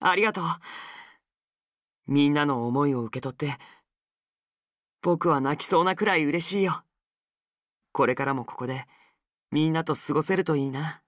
ありがとう。みんなの思いを受け取って、僕は泣きそうなくらい嬉しいよ。これからもここで、みんなと過ごせるといいな。